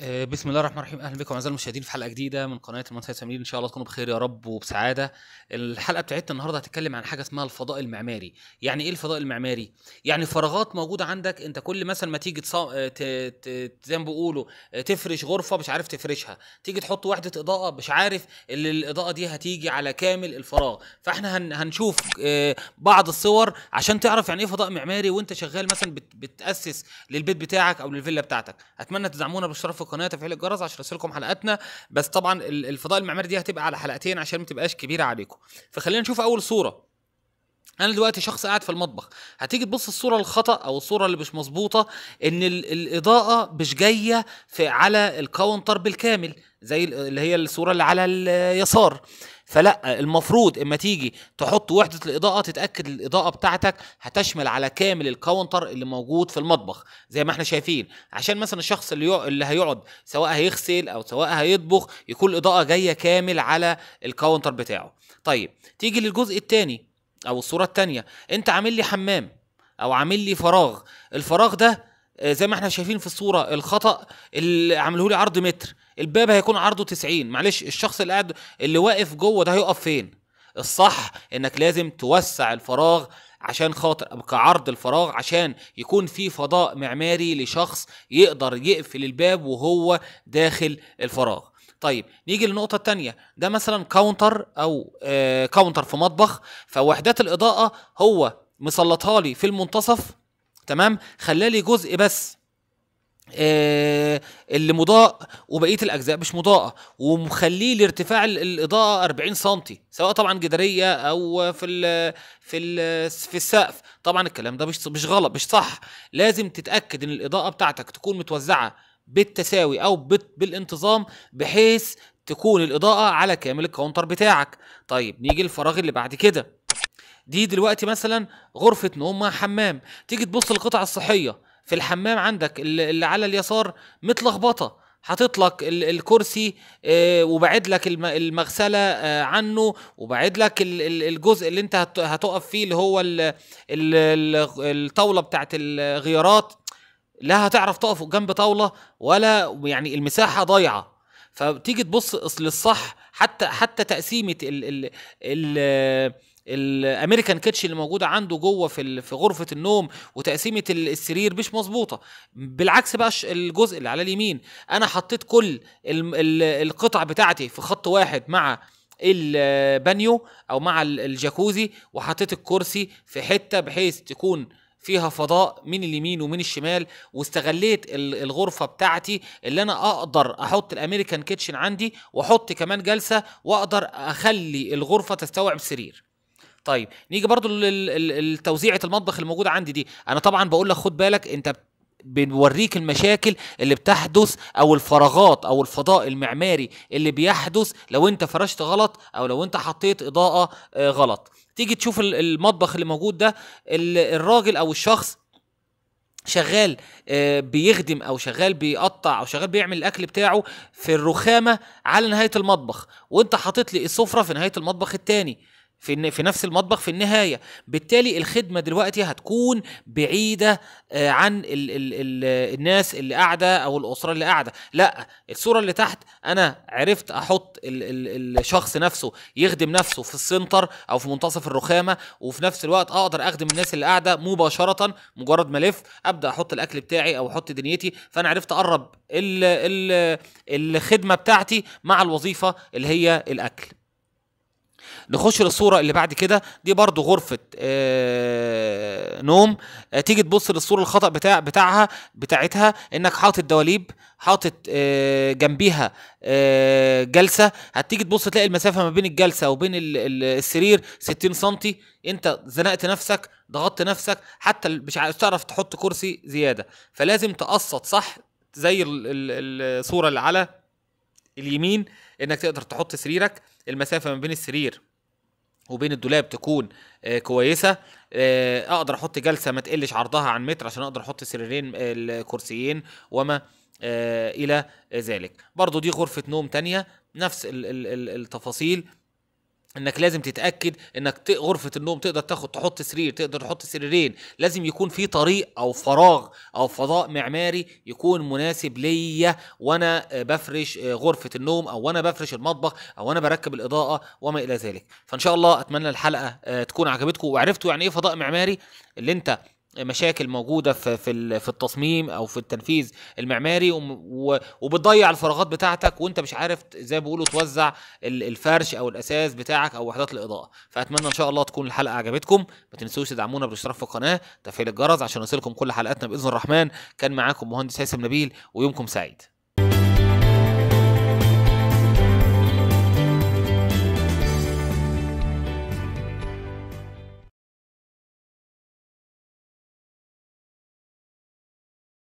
آه، بسم الله الرحمن الرحيم اهلا بكم اعزائي المشاهدين في حلقه جديده من قناه المنتهى التمرين ان شاء الله تكونوا بخير يا رب وبسعاده الحلقه بتاعتنا النهارده هتتكلم عن حاجه اسمها الفضاء المعماري يعني ايه الفضاء المعماري يعني فراغات موجوده عندك انت كل مثلا ما تيجي تص... آه، ت... ت... زي ما بيقولوا آه، تفرش غرفه مش عارف تفرشها تيجي تحط وحده اضاءه مش عارف اللي الاضاءه دي هتيجي على كامل الفراغ فاحنا هن... هنشوف بعض الصور عشان تعرف يعني ايه فضاء معماري وانت شغال مثلا بت... بتاسس للبيت بتاعك او للفيلا بتاعتك اتمنى تدعمونا باشتراك قناه تفعيل الجرس عشان يوصلكم حلقاتنا بس طبعا الفضاء المعماري دي هتبقى على حلقتين عشان ما تبقاش كبيره عليكم فخلينا نشوف اول صوره انا دلوقتي شخص قاعد في المطبخ هتيجي تبص الصوره الخطا او الصوره اللي مش مظبوطه ان الاضاءه مش جايه في على الكاونتر بالكامل زي اللي هي الصوره اللي على اليسار فلا المفروض اما تيجي تحط وحده الاضاءه تتاكد الاضاءه بتاعتك هتشمل على كامل الكاونتر اللي موجود في المطبخ زي ما احنا شايفين عشان مثلا الشخص اللي اللي هيقعد سواء هيغسل او سواء هيطبخ يكون الاضاءه جايه كامل على الكاونتر بتاعه طيب تيجي للجزء الثاني او الصوره الثانيه انت عامل لي حمام او عامل لي فراغ الفراغ ده آه، زي ما احنا شايفين في الصوره الخطا اللي عامله لي عرض متر الباب هيكون عرضه 90 معلش الشخص اللي قاعد اللي واقف جوه ده هيقف فين الصح انك لازم توسع الفراغ عشان خاطر كعرض الفراغ عشان يكون في فضاء معماري لشخص يقدر يقفل الباب وهو داخل الفراغ طيب نيجي للنقطه التانية ده مثلا كاونتر او آه كاونتر في مطبخ فوحدات الاضاءه هو مسلطها لي في المنتصف تمام خلالي جزء بس آه اللي مضاء وبقيه الاجزاء مش مضاءه ومخليه لارتفاع الاضاءه 40 سم سواء طبعا جداريه او في الـ في الـ في السقف طبعا الكلام ده مش مش غلط مش صح لازم تتاكد ان الاضاءه بتاعتك تكون متوزعه بالتساوي او بالانتظام بحيث تكون الاضاءه على كامل الكاونتر بتاعك طيب نيجي للفراغ اللي بعد كده دي دلوقتي مثلا غرفه نوم مع حمام تيجي تبص القطع الصحيه في الحمام عندك اللي على اليسار متلخبطه حاطط لك الكرسي آه، وبعد لك المغسله آه، عنه وبعد لك الجزء اللي انت هتقف فيه اللي هو الطاوله بتاعت الغيارات لا هتعرف تقف جنب طاوله ولا يعني المساحه ضايعه فتيجي تبص اصل الصح حتى حتى تقسيمه ال ال ال الامريكان كيتش اللي موجوده عنده جوه في في غرفه النوم وتقسيمه السرير مش مظبوطه بالعكس بقى الجزء اللي على اليمين انا حطيت كل القطع بتاعتي في خط واحد مع البانيو او مع الجاكوزي وحطيت الكرسي في حته بحيث تكون فيها فضاء من اليمين ومن الشمال واستغليت الغرفه بتاعتي اللي انا اقدر احط الامريكان كيتشن عندي واحط كمان جلسه واقدر اخلي الغرفه تستوعب سرير طيب نيجي برضو لتوزيعه المطبخ الموجود عندي دي انا طبعا بقول لك خد بالك انت بنوريك المشاكل اللي بتحدث او الفراغات او الفضاء المعماري اللي بيحدث لو انت فرشت غلط او لو انت حطيت اضاءه آه، غلط تيجي تشوف المطبخ اللي موجود ده الراجل او الشخص شغال آه، بيخدم او شغال بيقطع او شغال بيعمل الاكل بتاعه في الرخامه على نهايه المطبخ وانت حاطط لي السفره في نهايه المطبخ التاني في في نفس المطبخ في النهايه بالتالي الخدمه دلوقتي هتكون بعيده آه، عن ال ال الـ الناس اللي قاعده او الاسره اللي قاعده لا الصوره اللي تحت انا عرفت احط ال ال الشخص نفسه يخدم نفسه في السنتر او في منتصف الرخامه وفي نفس الوقت اقدر اخدم الناس اللي قاعده مباشره مجرد ما الف ابدا احط الاكل بتاعي او احط دنيتي فانا عرفت اقرب ال ال الخدمه بتاعتي مع الوظيفه اللي هي الاكل نخش للصورة اللي بعد كده دي برضو غرفة آه نوم آه تيجي تبص للصورة الخطأ بتاع بتاعها بتاعتها انك حاطط دواليب حاطط آه جنبيها آه جلسة هتيجي تبص تلاقي المسافة ما بين الجلسة وبين السرير 60 سنتي انت زنقت نفسك ضغطت نفسك حتى مش تعرف تحط كرسي زيادة فلازم تقسط صح زي الصورة اللي على اليمين انك تقدر تحط سريرك المسافه ما بين السرير وبين الدولاب تكون آه، كويسه آه، اقدر احط جلسه ما تقلش عرضها عن متر عشان اقدر احط سريرين آه، الكرسيين وما الى ذلك برضو دي غرفه نوم تانية نفس التفاصيل انك لازم تتاكد انك غرفه النوم تقدر تاخد تحط سرير تقدر تحط سريرين لازم يكون في طريق او فراغ او فضاء معماري يكون مناسب ليا وانا بفرش غرفه النوم او وانا بفرش المطبخ او وانا بركب الاضاءه وما الى ذلك فان شاء الله اتمنى الحلقه آه، تكون عجبتكم وعرفتوا يعني ايه فضاء معماري اللي انت مشاكل موجوده في في في التصميم او في التنفيذ المعماري وبتضيع الفراغات بتاعتك وانت مش عارف زي ما بيقولوا توزع الفرش او الاساس بتاعك او وحدات الاضاءه فاتمنى ان شاء الله تكون الحلقه عجبتكم ما تنسوش تدعمونا بالاشتراك في القناه تفعيل الجرس عشان يوصلكم كل حلقاتنا باذن الرحمن كان معاكم مهندس هيثم نبيل ويومكم سعيد